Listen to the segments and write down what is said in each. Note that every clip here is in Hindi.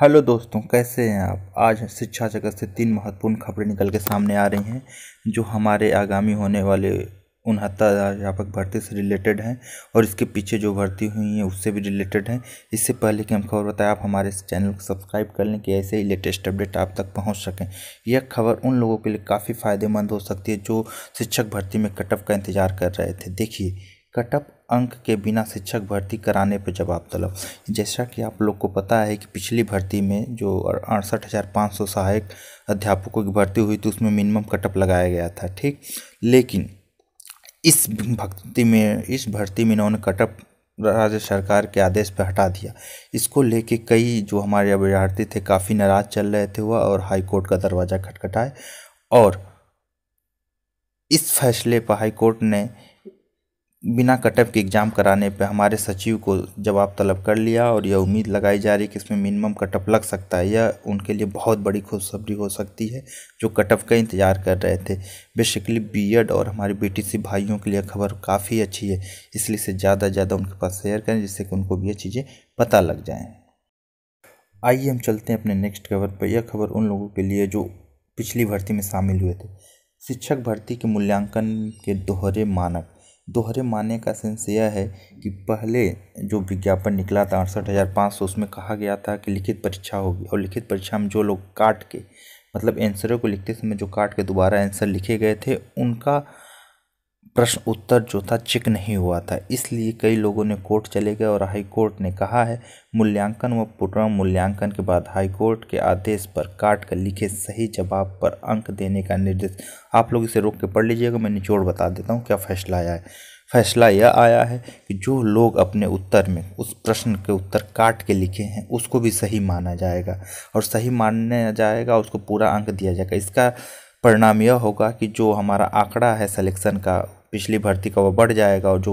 हेलो दोस्तों कैसे हैं आप आज शिक्षा जगत से तीन महत्वपूर्ण खबरें निकल के सामने आ रही हैं जो हमारे आगामी होने वाले उनहत्तर अध्यापक भर्ती से रिलेटेड हैं और इसके पीछे जो भर्ती हुई हैं उससे भी रिलेटेड हैं इससे पहले कि हम खबर बताएं आप हमारे इस चैनल को सब्सक्राइब कर लें कि ऐसे ही लेटेस्ट अपडेट आप तक पहुंच सकें यह खबर उन लोगों के लिए काफ़ी फ़ायदेमंद हो सकती है जो शिक्षक भर्ती में कटअप का इंतजार कर रहे थे देखिए कटअप अंक के बिना शिक्षक भर्ती कराने पर जवाब तलब जैसा कि आप लोग को पता है कि पिछली भर्ती में जो अड़सठ हज़ार पाँच सौ सहायक अध्यापकों की भर्ती हुई तो उसमें मिनिमम कटअप लगाया गया था ठीक लेकिन इस भर्ती में इस भर्ती में इन्होंने कटअप राज्य सरकार के आदेश पर हटा दिया इसको लेके कई जो हमारे अभ्यार्थी थे काफ़ी नाराज़ चल रहे थे हुआ और हाईकोर्ट का दरवाज़ा खटखटाए और इस फैसले पर हाईकोर्ट ने बिना कटअप के एग्ज़ाम कराने पे हमारे सचिव को जवाब तलब कर लिया और यह उम्मीद लगाई जा रही है कि इसमें मिनिमम कटअप लग सकता है यह उनके लिए बहुत बड़ी खुशखबरी हो सकती है जो कटअप का इंतज़ार कर रहे थे बेसिकली बीएड और हमारे बीटीसी भाइयों के लिए खबर काफ़ी अच्छी है इसलिए से ज़्यादा से ज़्यादा उनके पास शेयर करें जिससे कि उनको भी ये चीज़ें पता लग जाएँ आइए हम चलते हैं अपने नेक्स्ट खबर पर यह खबर उन लोगों के लिए जो पिछली भर्ती में शामिल हुए थे शिक्षक भर्ती के मूल्यांकन के दोहरे मानक दोहरे माने का सेंस यह है कि पहले जो विज्ञापन निकला था अड़सठ हज़ार पाँच सौ उसमें कहा गया था कि लिखित परीक्षा होगी और लिखित परीक्षा में जो लोग काट के मतलब आंसरों को लिखते समय जो काट के दोबारा आंसर लिखे गए थे उनका प्रश्न उत्तर जो था चेक नहीं हुआ था इसलिए कई लोगों ने कोर्ट चले गए और हाई कोर्ट ने कहा है मूल्यांकन व पुनः मूल्यांकन के बाद हाई कोर्ट के आदेश पर काट कर लिखे सही जवाब पर अंक देने का निर्देश आप लोग इसे रोक के पढ़ लीजिएगा मैं निचोड़ बता देता हूँ क्या फैसला आया है फैसला यह आया है कि जो लोग अपने उत्तर में उस प्रश्न के उत्तर काट के लिखे हैं उसको भी सही माना जाएगा और सही माना जाएगा उसको पूरा अंक दिया जाएगा इसका परिणाम यह होगा कि जो हमारा आंकड़ा है सिलेक्शन का पिछली भर्ती का वो बढ़ जाएगा और जो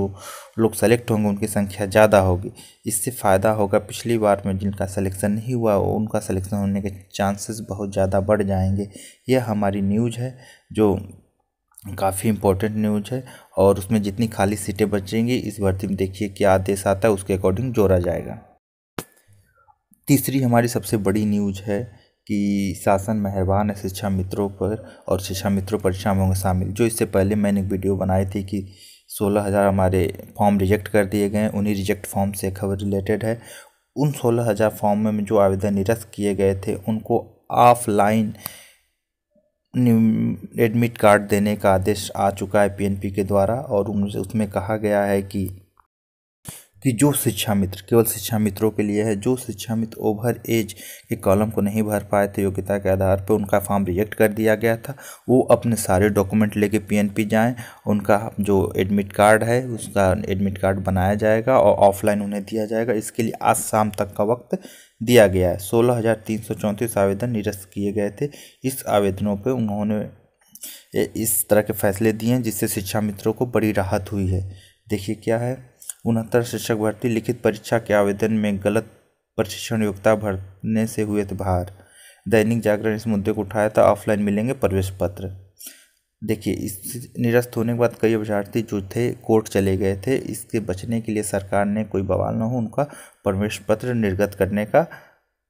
लोग सेलेक्ट होंगे उनकी संख्या ज़्यादा होगी इससे फ़ायदा होगा पिछली बार में जिनका सिलेक्शन नहीं हुआ उनका सिलेक्शन होने के चांसेस बहुत ज़्यादा बढ़ जाएंगे यह हमारी न्यूज़ है जो काफ़ी इम्पोर्टेंट न्यूज़ है और उसमें जितनी खाली सीटें बचेंगी इस भर्ती में देखिए क्या आदेश आता है उसके अकॉर्डिंग जोड़ा जाएगा तीसरी हमारी सबसे बड़ी न्यूज़ है कि शासन मेहरबान है शिक्षा मित्रों पर और शिक्षा मित्रों परीक्षा में होंगे शामिल जो इससे पहले मैंने एक वीडियो बनाई थी कि सोलह हज़ार हमारे फॉर्म रिजेक्ट कर दिए गए उन्हीं रिजेक्ट फॉर्म से खबर रिलेटेड है उन सोलह हज़ार फॉर्म में जो आवेदन निरस्त किए गए थे उनको ऑफलाइन एडमिट कार्ड देने का आदेश आ चुका है पीएनपी के द्वारा और उनसे उसमें कहा गया है कि कि जो शिक्षा मित्र केवल शिक्षा मित्रों के लिए है जो शिक्षा मित्र ओवर एज के कॉलम को नहीं भर पाए थे योग्यता के आधार पर उनका फॉर्म रिजेक्ट कर दिया गया था वो अपने सारे डॉक्यूमेंट लेके पीएनपी जाएं उनका जो एडमिट कार्ड है उसका एडमिट कार्ड बनाया जाएगा और ऑफलाइन उन्हें दिया जाएगा इसके लिए आज शाम तक का वक्त दिया गया है सोलह हज़ार तीन सौ चौंतीस आवेदन निरस्त किए गए थे इस आवेदनों पर उन्होंने इस तरह के फैसले दिए हैं जिससे शिक्षा मित्रों को बड़ी राहत हुई है देखिए क्या है उनहत्तर शिक्षक भर्ती लिखित परीक्षा के आवेदन में गलत प्रशिक्षण योग्यता भरने से हुए थे बाहर दैनिक जागरण इस मुद्दे को उठाया था ऑफलाइन मिलेंगे प्रवेश पत्र देखिए इस निरस्त होने के बाद कई अभ्यार्थी जो थे कोर्ट चले गए थे इसके बचने के लिए सरकार ने कोई बवाल न हो उनका प्रवेश पत्र निर्गत करने का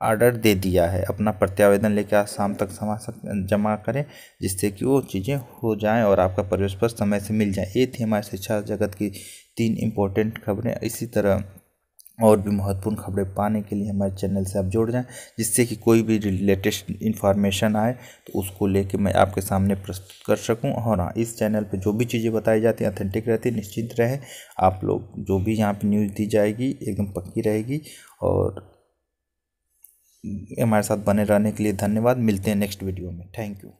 आर्डर दे दिया है अपना प्रत्यावेदन लेकर आज शाम तक समा सक जमा करें जिससे कि वो चीज़ें हो जाएं और आपका प्रवेश पर समय से मिल जाए ये थी हमारे शिक्षा जगत की तीन इम्पोर्टेंट खबरें इसी तरह और भी महत्वपूर्ण खबरें पाने के लिए हमारे चैनल से आप जुड़ जाएं जिससे कि कोई भी लेटेस्ट इन्फॉर्मेशन आए तो उसको लेके मैं आपके सामने प्रस्तुत कर सकूं और हाँ इस चैनल पे जो भी चीज़ें बताई जाती हैं अथेंटिक रहती है निश्चित रहे आप लोग जो भी यहाँ पे न्यूज़ दी जाएगी एकदम पक्की रहेगी और हमारे साथ बने रहने के लिए धन्यवाद मिलते हैं नेक्स्ट वीडियो में थैंक यू